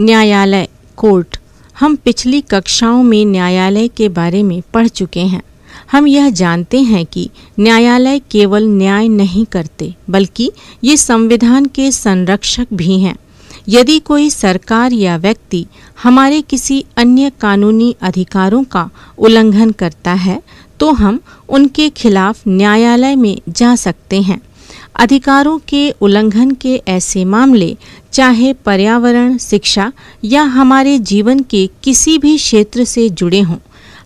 न्यायालय कोर्ट हम पिछली कक्षाओं में न्यायालय के बारे में पढ़ चुके हैं हम यह जानते हैं कि न्यायालय केवल न्याय नहीं करते बल्कि ये संविधान के संरक्षक भी हैं यदि कोई सरकार या व्यक्ति हमारे किसी अन्य कानूनी अधिकारों का उल्लंघन करता है तो हम उनके खिलाफ न्यायालय में जा सकते हैं अधिकारों के उल्लंघन के ऐसे मामले चाहे पर्यावरण शिक्षा या हमारे जीवन के किसी भी क्षेत्र से जुड़े हों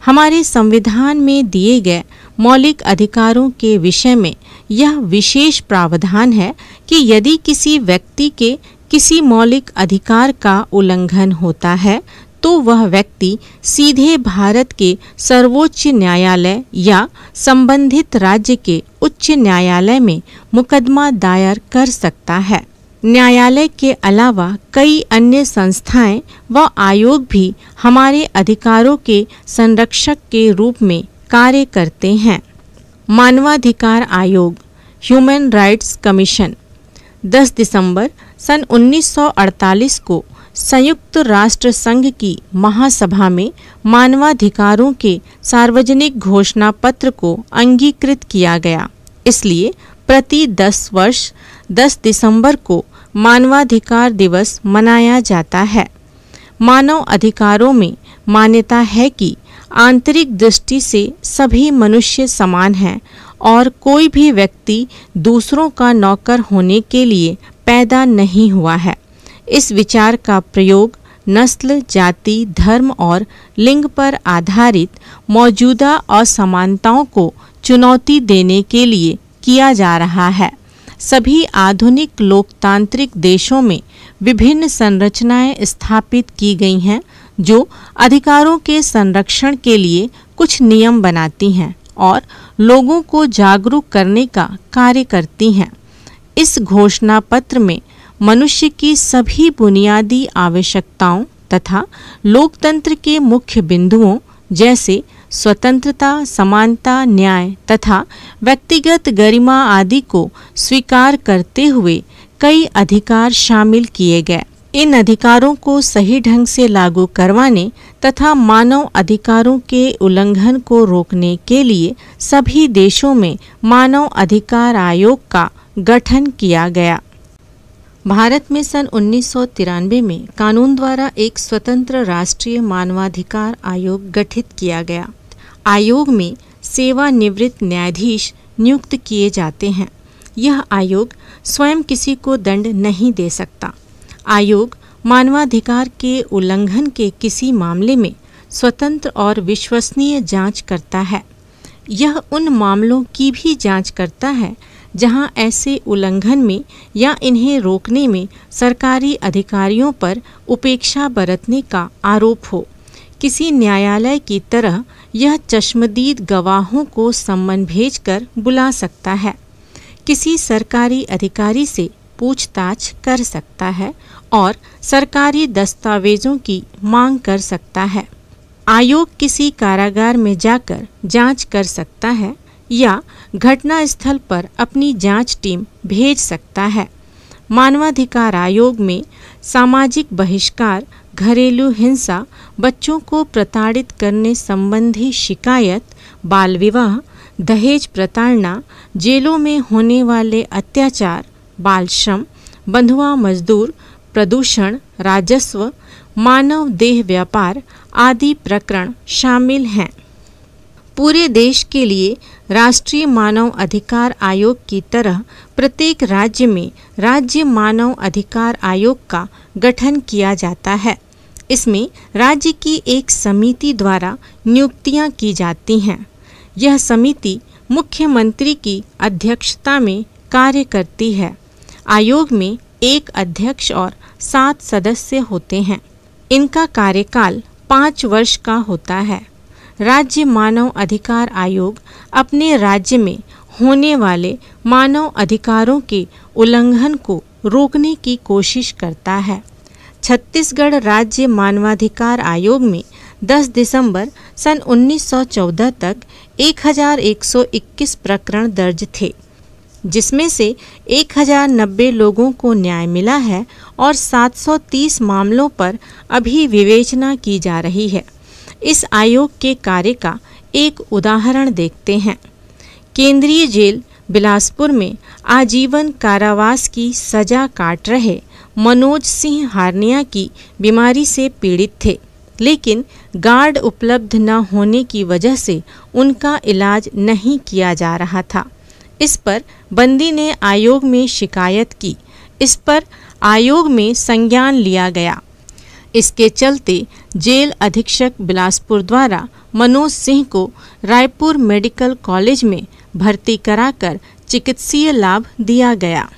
हमारे संविधान में दिए गए मौलिक अधिकारों के विषय में यह विशेष प्रावधान है कि यदि किसी व्यक्ति के किसी मौलिक अधिकार का उल्लंघन होता है तो वह व्यक्ति सीधे भारत के सर्वोच्च न्यायालय या संबंधित राज्य के उच्च न्यायालय में मुकदमा दायर कर सकता है न्यायालय के अलावा कई अन्य संस्थाएं व आयोग भी हमारे अधिकारों के संरक्षक के रूप में कार्य करते हैं मानवाधिकार आयोग ह्यूमन राइट्स कमीशन 10 दिसंबर सन 1948 को संयुक्त राष्ट्र संघ की महासभा में मानवाधिकारों के सार्वजनिक घोषणा पत्र को अंगीकृत किया गया इसलिए प्रति 10 वर्ष 10 दिसंबर को मानवाधिकार दिवस मनाया जाता है मानव अधिकारों में मान्यता है कि आंतरिक दृष्टि से सभी मनुष्य समान हैं और कोई भी व्यक्ति दूसरों का नौकर होने के लिए पैदा नहीं हुआ है इस विचार का प्रयोग नस्ल जाति धर्म और लिंग पर आधारित मौजूदा असमानताओं को चुनौती देने के लिए किया जा रहा है सभी आधुनिक लोकतांत्रिक देशों में विभिन्न संरचनाएं स्थापित की गई हैं जो अधिकारों के संरक्षण के लिए कुछ नियम बनाती हैं और लोगों को जागरूक करने का कार्य करती हैं इस घोषणा पत्र में मनुष्य की सभी बुनियादी आवश्यकताओं तथा लोकतंत्र के मुख्य बिंदुओं जैसे स्वतंत्रता समानता न्याय तथा व्यक्तिगत गरिमा आदि को स्वीकार करते हुए कई अधिकार शामिल किए गए इन अधिकारों को सही ढंग से लागू करवाने तथा मानव अधिकारों के उल्लंघन को रोकने के लिए सभी देशों में मानव अधिकार आयोग का गठन किया गया भारत में सन उन्नीस में कानून द्वारा एक स्वतंत्र राष्ट्रीय मानवाधिकार आयोग गठित किया गया आयोग में सेवानिवृत्त न्यायाधीश नियुक्त किए जाते हैं यह आयोग स्वयं किसी को दंड नहीं दे सकता आयोग मानवाधिकार के उल्लंघन के किसी मामले में स्वतंत्र और विश्वसनीय जांच करता है यह उन मामलों की भी जांच करता है जहां ऐसे उल्लंघन में या इन्हें रोकने में सरकारी अधिकारियों पर उपेक्षा बरतने का आरोप हो किसी न्यायालय की तरह यह चश्मदीद गवाहों को सम्मन भेजकर बुला सकता है किसी सरकारी अधिकारी से पूछताछ कर सकता है और सरकारी दस्तावेजों की मांग कर सकता है आयोग किसी कारागार में जाकर जांच कर सकता है या घटना स्थल पर अपनी जांच टीम भेज सकता है मानवाधिकार आयोग में सामाजिक बहिष्कार घरेलू हिंसा बच्चों को प्रताड़ित करने संबंधी शिकायत बाल विवाह दहेज प्रताड़ना जेलों में होने वाले अत्याचार बाल श्रम बंधुआ मजदूर प्रदूषण राजस्व मानव देह व्यापार आदि प्रकरण शामिल हैं पूरे देश के लिए राष्ट्रीय मानव अधिकार आयोग की तरह प्रत्येक राज्य में राज्य मानव अधिकार आयोग का गठन किया जाता है इसमें राज्य की एक समिति द्वारा नियुक्तियां की जाती हैं यह समिति मुख्यमंत्री की अध्यक्षता में कार्य करती है आयोग में एक अध्यक्ष और सात सदस्य होते हैं इनका कार्यकाल पाँच वर्ष का होता है राज्य मानव अधिकार आयोग अपने राज्य में होने वाले मानव अधिकारों के उल्लंघन को रोकने की कोशिश करता है छत्तीसगढ़ राज्य मानवाधिकार आयोग में 10 दिसंबर सन 1914 तक 1121 प्रकरण दर्ज थे जिसमें से 1090 लोगों को न्याय मिला है और 730 मामलों पर अभी विवेचना की जा रही है इस आयोग के कार्य का एक उदाहरण देखते हैं केंद्रीय जेल बिलासपुर में आजीवन कारावास की सजा काट रहे मनोज सिंह हार्निया की बीमारी से पीड़ित थे लेकिन गार्ड उपलब्ध न होने की वजह से उनका इलाज नहीं किया जा रहा था इस पर बंदी ने आयोग में शिकायत की इस पर आयोग में संज्ञान लिया गया इसके चलते जेल अधीक्षक बिलासपुर द्वारा मनोज सिंह को रायपुर मेडिकल कॉलेज में भर्ती कराकर चिकित्सीय लाभ दिया गया